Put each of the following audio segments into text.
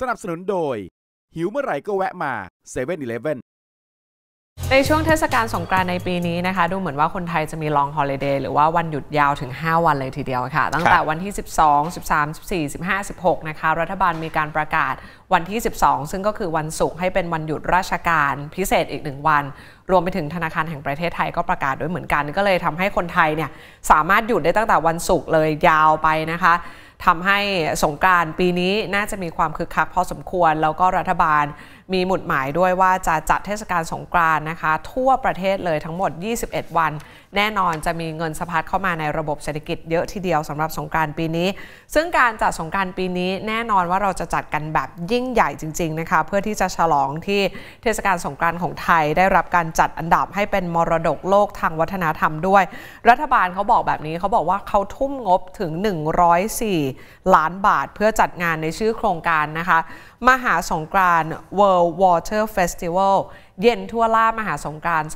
สนับสนุนโดย หิวเมื่อไหร่ก็แวะมา7 e เ e ่ e อในช่วงเทศกาลสงกรานต์ในปีนี้นะคะ ดูเหมือนว่าคนไทยจะมีลองฮอลิเดย์หรือว่าวันหยุดยาวถึง 5 วันเลยทีเดียวค่ะ ตั้งแต่วันที่12 13 14 15 16 นะคะ รัฐบาลมีการประกาศวันที่ 12 ซึ่งก็คือวันศุกร์ให้เป็นวันหยุดราชการพิเศษอีกหนึ่งวัน รวมไปถึงธนาคารแห่งประเทศไทยก็ประกาศด้วยเหมือนกัน ก็เลยทำให้คนไทยเนี่ยสามารถหยุดได้ตั้งแต่ วันศุกร์เลยยาวไปนะคะทำให้สงการปีนี้น่าจะมีความคึกคักพอสมควรแล้วก็รัฐบาลมีหมุดหมายด้วยว่าจะจัดเทศกาลสงกรานนะคะ ทั่วประเทศเลยทั้งหมด 21 วัน แน่นอนจะมีเงินสะพัดเข้ามาในระบบเศรษฐกิจเยอะทีเดียวสำหรับสงการปีนี้ ซึ่งการจัดสงการปีนี้ แน่นอนว่าเราจะจัดกันแบบยิ่งใหญ่จริงๆนะคะเพื่อที่จะฉลองที่เทศกาลสงการของไทย ได้รับการจัดอันดับให้เป็นมรดกโลกทางวัฒนธรรมด้วย รัฐบาลเขาบอกแบบนี้เขาบอกว่าเขาทุ่มงบถึง 104ล้านบาทเพื่อจัดงานในชื่อโครงการนะคะ มหาสงกรานต์ World Water Festival เย็นทั่วล่ามหาสงกรานต์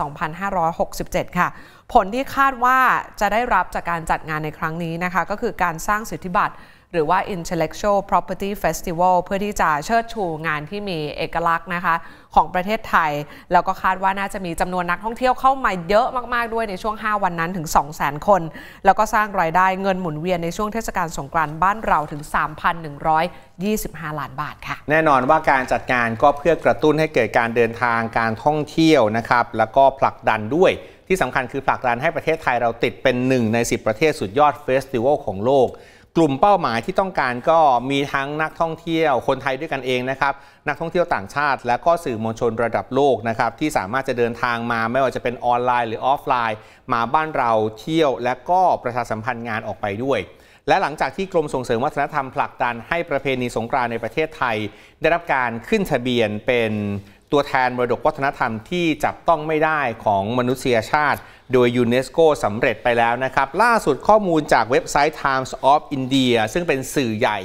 2567 ค่ะ ผลที่คาดว่าจะได้รับจากการจัดงานในครั้งนี้นะคะก็คือการสร้างสิทธิบัตรหรือว่า Intellectual Property Festival เพื่อที่จะเชิดชูงานที่มีเอกลักษณ์นะคะของประเทศไทย แล้วก็คาดว่าน่าจะมีจำนวนนักท่องเที่ยวเข้ามาเยอะมากๆด้วยในช่วง 5 วันนั้นถึง 200,000 คน แล้วก็สร้างรายได้เงินหมุนเวียนในช่วงเทศกาลสงกรานต์บ้านเราถึง 3,125 ล้านบาทค่ะ แน่นอนว่าการจัดงานก็เพื่อกระตุ้นให้เกิดการเดินทางการท่องเที่ยวนะครับ แล้วก็ผลักดันด้วย ที่สำคัญคือผลักดันให้ประเทศไทยเราติดเป็นหนึ่งใน 10 ประเทศสุดยอดเฟสติวัลของโลกกลุ่มเป้าหมายที่ต้องการก็มีทั้งนักท่องเที่ยวคนไทยด้วยกันเองนะครับนักท่องเที่ยวต่างชาติ และก็สื่อมวลชนระดับโลกนะครับที่สามารถจะเดินทางมาไม่ว่าจะเป็นออนไลน์หรือออฟไลน์มาบ้านเราเที่ยวและก็ประชาสัมพันธ์งานออกไปด้วย และหลังจากที่กรมส่งเสริมวัฒนธรรมผลักดันให้ประเพณีสงกรานในประเทศไทย ได้รับการขึ้นทะเบียนเป็นตัวแทนมรดกวัฒนธรรมที่จับต้องไม่ได้ของมนุษยชาติโดยยูเนสโกสำเร็จไปแล้วนะครับ ล่าสุดข้อมูลจากเว็บไซต์ Times of India ซึ่งเป็นสื่อใหญ่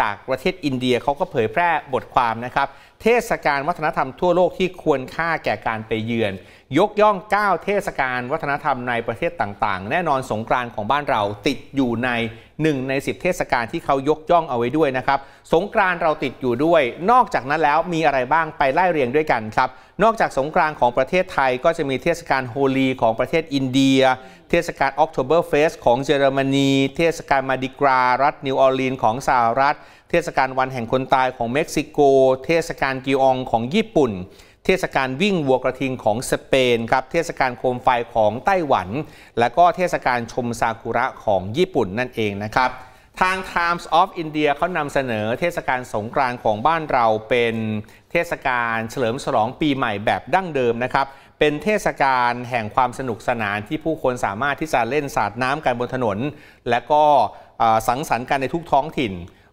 จากประเทศอินเดียเขาก็เผยแพร่บทความนะครับเทศกาลวัฒนธรรมทั่วโลกที่ควรค่าแก่การไปเยือน ยกย่อง 9 เทศกาลวัฒนธรรมในประเทศต่าง ๆ แน่นอนสงกรานต์ของบ้านเราติดอยู่ใน1ใน10 เทศกาลที่เขายกย่องเอาไว้ด้วยนะครับสงกรานต์เราติดอยู่ด้วย นอกจากนั้นแล้วมีอะไรบ้างไปไล่เรียงด้วยกันครับนอกจากสงกรานต์ของประเทศไทยก็จะมีเทศกาลโฮลีของประเทศอินเดียเทศกาลออกโทเบอร์เฟสของเยอรมนีเทศกาลมาดิกรารัฐนิวออร์ลีน ของสหรัฐเทศกาลวันแห่งคนตายของเม็กซิโก เทศกาลกิอองของญี่ปุ่น เทศกาลวิ่งวัวกระทิงของสเปนครับเทศกาลโคมไฟของไต้หวัน และก็เทศกาลชมซากุระของญี่ปุ่นนั่นเองนะครับ ทาง Times of India เขานำเสนอเทศกาลสงกรานต์ของบ้านเราเป็นเทศกาลเฉลิมฉลองปีใหม่แบบดั้งเดิมนะครับ เป็นเทศกาลแห่งความสนุกสนานที่ผู้คนสามารถที่จะเล่นสาดน้ำกันบนถนน และก็สังสรรค์กันในทุกท้องถิ่น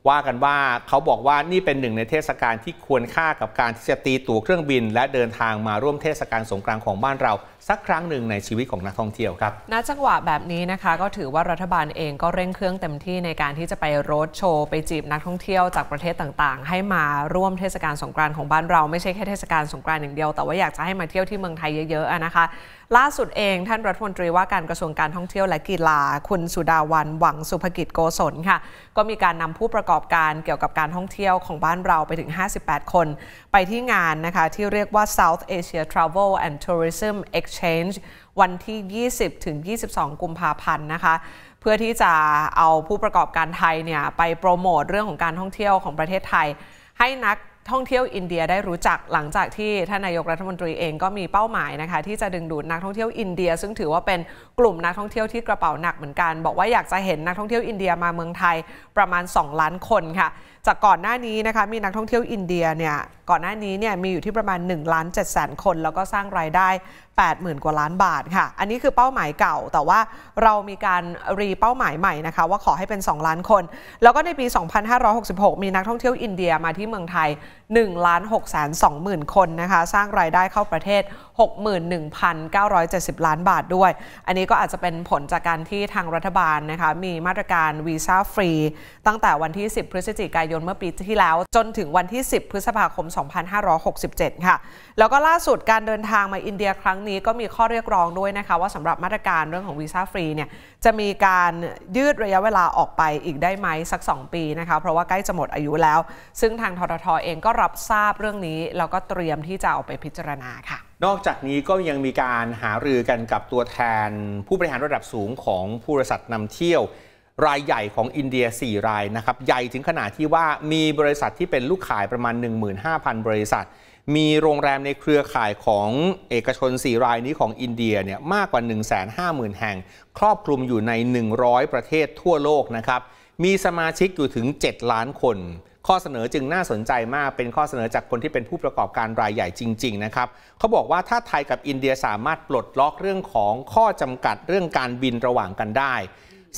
ว่ากันว่าเขาบอกว่านี่เป็นหนึ่งในเทศกาลที่ควรค่ากับการที่จะตีตั๋วเครื่องบิน และเดินทางมาร่วมเทศกาลสงกรานต์ของบ้านเราสักครั้งหนึ่งในชีวิตของนักท่องเที่ยวครับ ณ จังหวะแบบนี้นะคะก็ถือว่ารัฐบาลเองก็เร่งเครื่องเต็มที่ในการที่จะไปโรดโชว์ไปจีบนักท่องเที่ยวจากประเทศต่างๆ ให้มาร่วมเทศกาลสงกรานต์ของบ้านเราไม่ใช่แค่เทศกาลสงกรานต์อย่างเดียวแต่ว่าอยากจะให้มาเที่ยวที่เมืองไทยเยอะๆนะคะล่าสุดเองท่านรัฐมนตรีว่าการกระทรวงการท่องเที่ยวและกีฬาคุณสุดาวันหวังสุภกิจโกศลค่ะก็มีการนำผู้ประกอบการเกี่ยวกับการท่องเที่ยวของบ้านเราไปถึง 58 คน ไปที่งานนะคะที่เรียกว่า South Asia Travel and Tourism Expo Exchange วันที่ 20ถึง22 กุมภาพันธ์นะคะ เพื่อที่จะเอาผู้ประกอบการไทยเนี่ยไปโปรโมทเรื่องของการท่องเที่ยวของประเทศไทย ให้นักท่องเที่ยวอินเดียได้รู้จักหลังจากที่ท่านนายกรัฐมนตรีเองก็มีเป้าหมายนะคะที่จะดึงดูดนักท่องเที่ยวอินเดีย ซึ่งถือว่าเป็นกลุ่มนักท่องเที่ยวที่กระเป๋าหนักเหมือนกัน บอกว่าอยากจะเห็นนักท่องเที่ยวอินเดียมาเมืองไทยประมาณ 2 ล้านคนค่ะจากก่อนหน้านี้นะคะมีนักท่องเที่ยวอินเดียเนี่ยก่อนหน้านี้เนี่ยมีอยู่ที่ประมาณ1ล้าน7แสนคน แล้วก็สร้างรายได้ 80,000กว่าล้านบาทค่ะอันนี้คือเป้าหมายเก่า แต่ว่าเรามีการรีเป้าหมายใหม่นะคะว่าขอให้เป็น 2 ล้านคน แล้วก็ในปี2566 มีนักท่องเที่ยวอินเดียมาที่เมืองไทย1ล้าน6แสน20,000 คนนะคะสร้างรายได้เข้าประเทศ 61,970 ล้านบาทด้วย อันนี้ก็อาจจะเป็นผลจากการที่ทางรัฐบาลนะคะมีมาตรการวีซ่าฟรีตั้งแต่วันที่10 พฤศจิกายนนเมื่อปีที่แล้วจนถึงวันที่ 10 พฤษภาคม 2567 ค่ะ แล้วก็ล่าสุดการเดินทางมาอินเดียครั้งนี้ก็มีข้อเรียกร้องด้วยนะคะ ว่าสำหรับมาตรการเรื่องของวีซ่าฟรีเนี่ยจะมีการยืดระยะเวลาออกไปอีกได้ไหมสัก 2 ปีนะคะเพราะว่าใกล้จะหมดอายุแล้ว ซึ่งทางทททเองก็รับทราบเรื่องนี้ แล้วก็เตรียมที่จะเอาไปพิจารณาค่ะ นอกจากนี้ก็ยังมีการหารือกันกับตัวแทน ผู้บริหารระดับสูงของผู้บริษัทนำเที่ยวรายใหญ่ของอินเดีย 4 รายนะครับใหญ่ถึงขนาดที่ว่ามีบริษัทที่เป็นลูกขายประมาณ 15,000บริษัท มีโรงแรมในเครือข่ายของเอกชน 4 รายนี้ของอินเดียเนี่ยมากกว่า150,000 แห่ง ครอบคลุมอยู่ใน 100 ประเทศทั่วโลกนะครับมีสมาชิกอยู่ถึง 7 ล้านคน ข้อเสนอจึงน่าสนใจมากเป็นข้อเสนอจากคนที่เป็นผู้ประกอบการรายใหญ่จริงๆนะครับเขาบอกว่าถ้าไทยกับอินเดียสามารถปลดล็อกเรื่องของข้อจำกัดเรื่องการบินระหว่างกันได้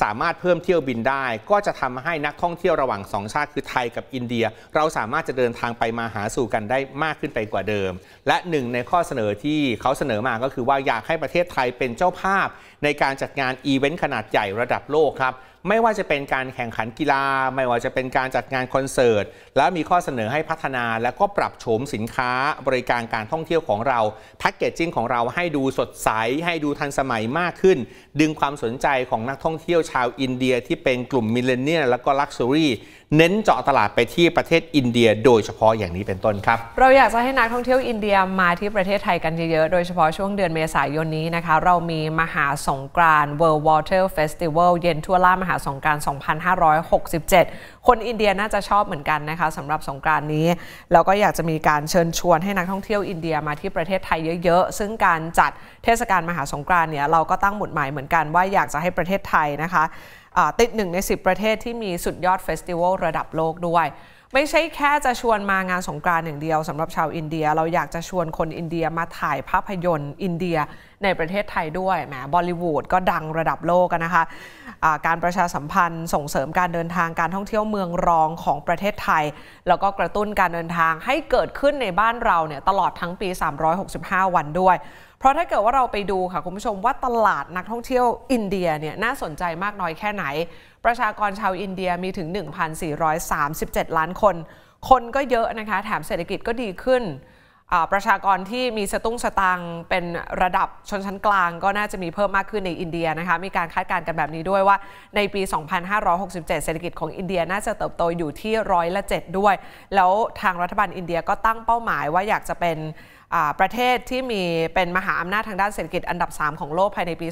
สามารถเพิ่มเที่ยวบินได้ ก็จะทำให้นักท่องเที่ยวระหว่าง2 ชาติคือไทยกับอินเดีย เราสามารถจะเดินทางไปมาหาสู่กันได้มากขึ้นไปกว่าเดิม และหนึ่งในข้อเสนอที่เขาเสนอมา ก็คือว่าอยากให้ประเทศไทยเป็นเจ้าภาพในการจัดงานอีเวนต์ขนาดใหญ่ระดับโลกครับไม่ว่าจะเป็นการแข่งขันกีฬา ไม่ว่าจะเป็นการจัดงานคอนเสิร์ต แล้วมีข้อเสนอให้พัฒนา และก็ปรับโฉมสินค้าบริการการท่องเที่ยวของเราแพ็กเกจจิ้งของเราให้ดูสดใส ให้ดูทันสมัยมากขึ้น ดึงความสนใจของนักท่องเที่ยวชาวอินเดีย ที่เป็นกลุ่มมิเลเนียลแล้วก็ลักซ์รีเน้นเจาะตลาดไปที่ประเทศอินเดียโดยเฉพาะอย่างนี้เป็นต้นครับ เราอยากจะให้นักท่องเที่ยวอินเดียมาที่ประเทศไทยกันเยอะๆ โดยเฉพาะช่วงเดือนเมษายนนี้นะคะเรามีมหาสงกรานต์ World Water Festival เย็นทั่วล่ามหาสงกรานต์2567 คนอินเดียน่าจะชอบเหมือนกันนะคะสำหรับสงกรานต์นี้แล้วก็อยากจะมีการเชิญชวนให้นักท่องเที่ยวอินเดียมาที่ประเทศไทยเยอะ ๆ ซึ่งการจัดเทศกาลมหาสงกรานต์เนี่ยเราก็ตั้งหมุดหมายเหมือนกันว่าอยากจะให้ประเทศไทยนะคะติดหนึ่งใน 10 ประเทศที่มีสุดยอดเฟสติวัลระดับโลกด้วย ไม่ใช่แค่จะชวนมางานสงกรานต์อย่างเดียวสำหรับชาวอินเดีย เราอยากจะชวนคนอินเดียมาถ่ายภาพยนตร์อินเดียในประเทศไทยด้วยแหมบอลิวูดก็ดังระดับโลกนะคะะการประชาสัมพันธ์ส่งเสริมการเดินทางการท่องเที่ยวเมืองรองของประเทศไทย แล้วก็กระตุ้นการเดินทางให้เกิดขึ้นในบ้านเราเนี่ยตลอดทั้งปี 365 วันด้วยเพราะถ้าเกิดว่าเราไปดูค่ะ คุณผู้ชมว่าตลาดนักท่องเที่ยวอินเดียเนี่ยน่าสนใจมากน้อยแค่ไหน ประชากรชาวอินเดียมีถึง 1,437 ล้านคน คนก็เยอะนะคะแถมเศรษฐกิจก็ดีขึ้น ประชากรที่มีสตุ้งสตังเป็นระดับชนชั้นกลาง ก็น่าจะมีเพิ่มมากขึ้นในอินเดียนะคะมีการคาดการณ์กันแบบนี้ด้วยว่าในปี 2567 เศรษฐกิจของอินเดียน่าจะเติบโตอยู่ที่ร้อยละ7ด้วย แล้วทางรัฐบาลอินเดียก็ตั้งเป้าหมาย ว่าอยากจะเป็นประเทศที่มีเป็นมหาอำนาจทางด้านเศรษฐกิจอันดับ 3 ของโลกภายในปี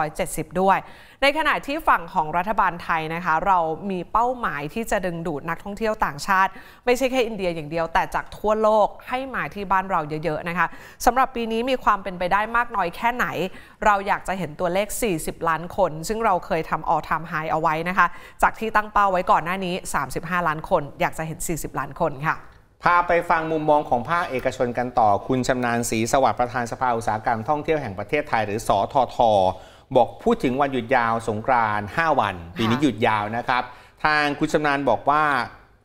2570 ด้วย ในขณะที่ฝั่งของรัฐบาลไทยนะคะ เรามีเป้าหมายที่จะดึงดูดนักท่องเที่ยวต่างชาติ ไม่ใช่แค่อินเดียอย่างเดียว แต่จากทั่วโลกให้มาที่บ้านเราเยอะๆนะคะสำหรับปีนี้มีความเป็นไปได้มากน้อยแค่ไหน เราอยากจะเห็นตัวเลข 40 ล้านคน ซึ่งเราเคยทำออทามไฮเอาไว้นะคะจากที่ตั้งเป้าไว้ก่อนหน้านี้ 35 ล้านคน อยากจะเห็น 40 ล้านคนค่ะพาไปฟังมุมมองของภาคเอกชนกันต่อ คุณชำนาญศรีสวัสดิ์ประธานสภาอุตสาหกรรมท่องเที่ยวแห่งประเทศไทยหรือ สอทอทอบอกพูดถึงวันหยุดยาวสงกรานต์5วัน ปีนี้หยุดยาวนะครับ ทางคุณชำนาญบอกว่า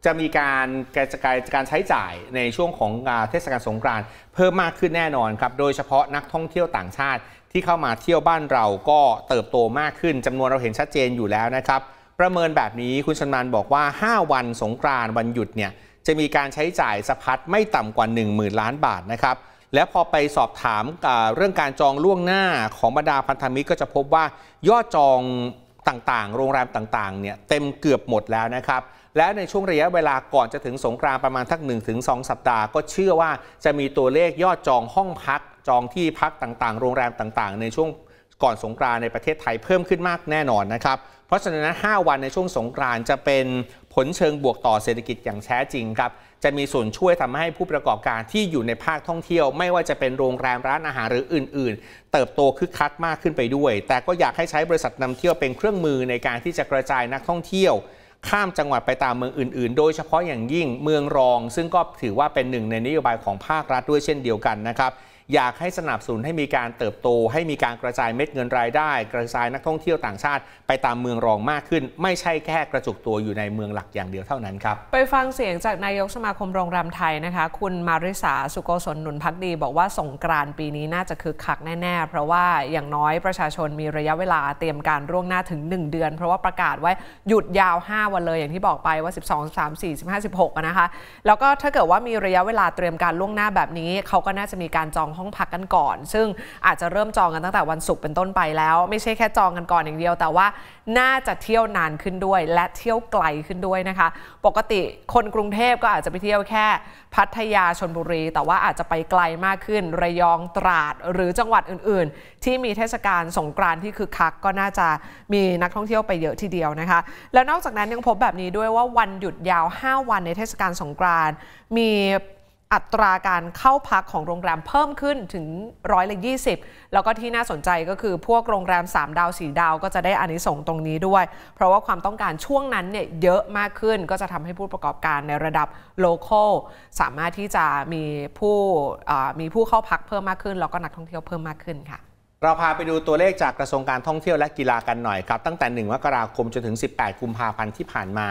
จะมีการกระจายการใช้จ่ายในช่วงของเทศกาลสงกรานต์เพิ่มมากขึ้นแน่นอนครับ โดยเฉพาะนักท่องเที่ยวต่างชาติ ที่เข้ามาเที่ยวบ้านเราก็เติบโตมากขึ้นจำนวนเราเห็นชัดเจนอยู่แล้วนะครับ ประเมินแบบนี้คุณชำนาญบอกว่า 5 วันสงกรานต์วันหยุดเนี่ยจะมีการใช้จ่ายสะพัดไม่ต่ำกว่า10,000ล้านบาทนะครับและพอไปสอบถามเรื่องการจองล่วงหน้าของบรรดาพันธมิตรก็จะพบว่า ยอดจองต่างๆ โรงแรมต่างๆเนี่ยเต็มเกือบหมดแล้วนะครับและในช่วงระยะเวลาก่อนจะถึงสงกรานประมาณทัก1-2 สัปดาห์ก็เชื่อว่าจะมีตัวเลขยอดจองห้องพัก จองที่พักต่างๆ โรงแรมต่าง ๆ ในช่วงก่อนสงกรานในประเทศไทยเพิ่มขึ้นมากแน่นอนนะครับ เพราะฉะนั้น 5 วันในช่วงสงกรานจะเป็นผลเชิงบวกต่อเศรษฐกิจอย่างแท้จริงครับ จะมีส่วนช่วยทำให้ผู้ประกอบการที่อยู่ในภาคท่องเที่ยว ไม่ว่าจะเป็นโรงแรมร้านอาหารหรืออื่นๆ เติบโตคึกคักมากขึ้นไปด้วย แต่ก็อยากให้ใช้บริษัทนำเที่ยวเป็นเครื่องมือในการที่จะกระจายนักท่องเที่ยว ข้ามจังหวัดไปตามเมืองอื่น ๆ โดยเฉพาะอย่างยิ่งเมืองรอง ซึ่งก็ถือว่าเป็นหนึ่งในนโยบายของภาครัฐด้วยเช่นเดียวกันนะครับอยากให้สนับสนุนให้มีการเติบโต ให้มีการกระจายเม็ดเงินรายได้ กระจายนักท่องเที่ยวต่างชาติ ไปตามเมืองรองมากขึ้น ไม่ใช่แค่กระจุกตัวอยู่ในเมืองหลักอย่างเดียวเท่านั้นครับ ไปฟังเสียงจากนายกสมาคมโรงแรมไทยนะคะ คุณมาริสาสุโกศลนุนพักดีบอกว่าสงกรานปีนี้น่าจะคึกคักแน่ ๆ เพราะว่าอย่างน้อยประชาชนมีระยะเวลาเตรียมการร่วงหน้าถึง 1 เดือน เพราะว่าประกาศไว้หยุดยาว 5 วันเลยอย่างที่บอกไปว่า12 3 4 15 16นะคะแล้วก็ถ้าเกิดว่ามีระยะเวลาเตรียมการล่วงหน้าแบบนี้ เขาก็น่าจะมีการจองห้องพักกันก่อน ซึ่งอาจจะเริ่มจองกันตั้งแต่วันศุกร์เป็นต้นไปแล้ว ไม่ใช่แค่จองกันก่อนอย่างเดียว แต่ว่าน่าจะเที่ยวนานขึ้นด้วย และเที่ยวไกลขึ้นด้วยนะคะ ปกติคนกรุงเทพก็อาจจะไปเที่ยวแค่พัทยาชนบุรี แต่ว่าอาจจะไปไกลมากขึ้น ระยองตราดหรือจังหวัดอื่น ๆ ที่มีเทศกาลสงกรานต์ที่คึกคักก็น่าจะมีนักท่องเที่ยวไปเยอะทีเดียวนะคะ แล้วนอกจากนั้นยังพบแบบนี้ด้วยว่าวันหยุดยาว 5 วันในเทศกาลสงกรานต์มีอัตราการเข้าพักของโรงแรมเพิ่มขึ้นถึงร้อยละิบแล้วก็ที่น่าสนใจก็คือพวกโรงแรม 3 ดาว 4 ดาวก็จะได้อานิสงส์ตรงนี้ด้วย เพราะว่าความต้องการช่วงนั้นเนี่ยเยอะมากขึ้นก็จะทำให้ผู้ประกอบการในระดับโลเคอลสามารถที่จะมีผู้มีผู้เข้าพักเพิ่มมากขึ้นแล้วก็นักท่องเที่ยวเพิ่มมากขึ้นค่ะเราพาไปดูตัวเลขจากกระทรวงการท่องเที่ยวและกีฬากันหน่อยครับ ตั้งแต่ 1 มกราคม จนถึง 18 กุมภาพันธ์ที่ผ่านมา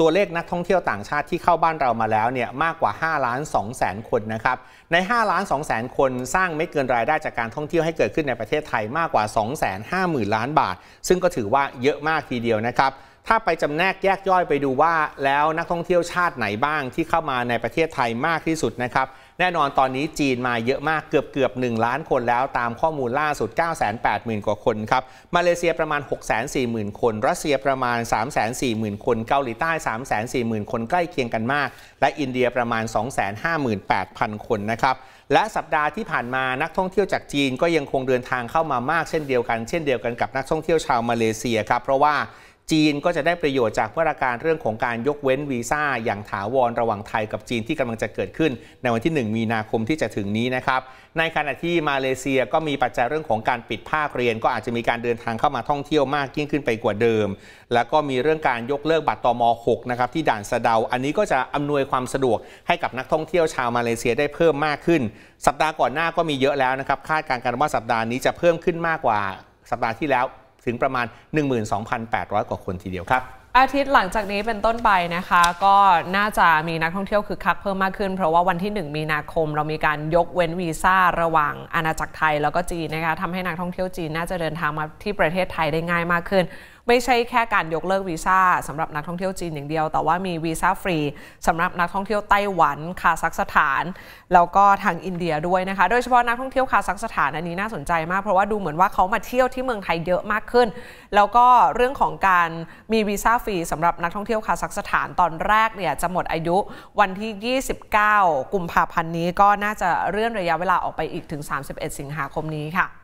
ตัวเลขนักท่องเที่ยวต่างชาติที่เข้าบ้านเรามาแล้วเนี่ยมากกว่า 5 ล้าน2แสนคนนะครับใน 5 ล้าน2แสนคนสร้างไม่เกินรายได้จากการท่องเที่ยวให้เกิดขึ้นในประเทศไทยมากกว่า 2 5 0 0 0 0 ล้านบาท ซึ่งก็ถือว่าเยอะมากทีเดียวนะครับถ้าไปจำแนกแยกย่อยไปดูว่าแล้วนักท่องเที่ยวชาติไหนบ้างที่เข้ามาในประเทศไทยมากที่สุดนะครับแน่นอนตอนนี้จีนมาเยอะมากเกือบเกือบ 1 ล้านคนแล้วตามข้อมูลล่าสุด980,000กว่าคนครับมาเลเซียประมาณ640,000 คนรัสเซียประมาณ340,000 คนเกาหลีใต้ 340,000 คนใกล้เคียงกันมาก และอินเดียประมาณ 258,000 คนนะครับและสัปดาห์ที่ผ่านมานักท่องเที่ยวจากจีนก็ยังคงเดินทางเข้ามามากเช่นเดียวกัน เช่นเดียวกันกับนักท่องเที่ยวชาวมาเลเซียครับเพราะว่าจีนก็จะได้ประโยชน์จากมาตรการเรื่องของการยกเว้นวีซ่า อย่างถาวรระหว่างไทยกับจีนที่กำลังจะเกิดขึ้น ในวันที่ 1 มีนาคมที่จะถึงนี้นะครับในขณะที่มาเลเซียก็มีปัจจัยเรื่องของการปิดภาคเรียน ก็อาจจะมีการเดินทางเข้ามาท่องเที่ยวมากยิ่งขึ้นไปกว่าเดิม แล้วก็มีเรื่องการยกเลิกบัตรตอม6นะครับที่ด่านสะเดาอันนี้ก็จะอำนวยความสะดวกให้กับนักท่องเที่ยวชาวมาเลเซียได้เพิ่มมากขึ้น สัปดาห์ก่อนหน้าก็มีเยอะแล้วนะครับคาดการณ์กันว่าสัปดาห์นี้จะเพิ่มขึ้นมากกว่าสัปดาห์ที่แล้วถึงประมาณ 12,800 กว่าคนทีเดียวครับอาทิตย์หลังจากนี้เป็นต้นไปนะคะ ก็น่าจะมีนักท่องเที่ยวคึกคักเพิ่มมากขึ้น เพราะว่าวันที่ 1 มีนาคม เรามีการยกเว้นวีซ่าระหว่างอาณาจักรไทยแล้วก็จีนนะคะทำให้นักท่องเที่ยวจีนน่าจะเดินทางมาที่ประเทศไทยได้ง่ายมากขึ้นไม่ใช่แค่การยกเลิกวีซ่าสำหรับนักท่องเที่ยวจีนอย่างเดียว แต่ว่ามีวีซ่าฟรีสำหรับนักท่องเที่ยวไต้หวันคาซัคสถานแล้วก็ทางอินเดียด้วยนะคะโดยเฉพาะนักท่องเที่ยวคาซัคสถานอันนี้น่าสนใจมาก เพราะว่าดูเหมือนว่าเขามาเที่ยวที่เมืองไทยเยอะมากขึ้น แล้วก็เรื่องของการมีวีซ่าฟรีสำหรับนักท่องเที่ยวคาซัคสถานตอนแรกเนี่ย จะหมดอายุวันที่ 29กุมภาพันธ์นี้ก็น่าจะเลื่อนระยะเวลาออกไปอีกถึง31 สิงหาคมนี้ค่ะ